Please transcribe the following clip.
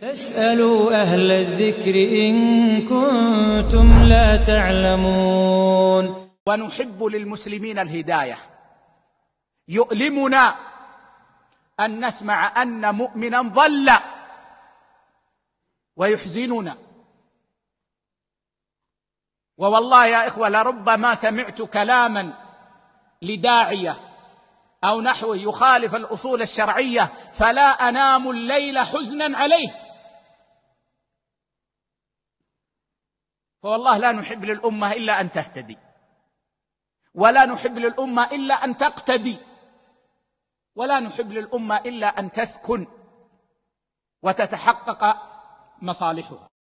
فاسألوا أهل الذكر إن كنتم لا تعلمون ونحب للمسلمين الهداية يؤلمنا أن نسمع أن مؤمنا ضل ويحزننا ووالله يا إخوة لربما سمعت كلاما لداعية أو نحوه يخالف الأصول الشرعية فلا أنام الليل حزنا عليه فوالله لا نحب للامه الا ان تهتدي ولا نحب للامه الا ان تقتدي ولا نحب للامه الا ان تسكن وتتحقق مصالحها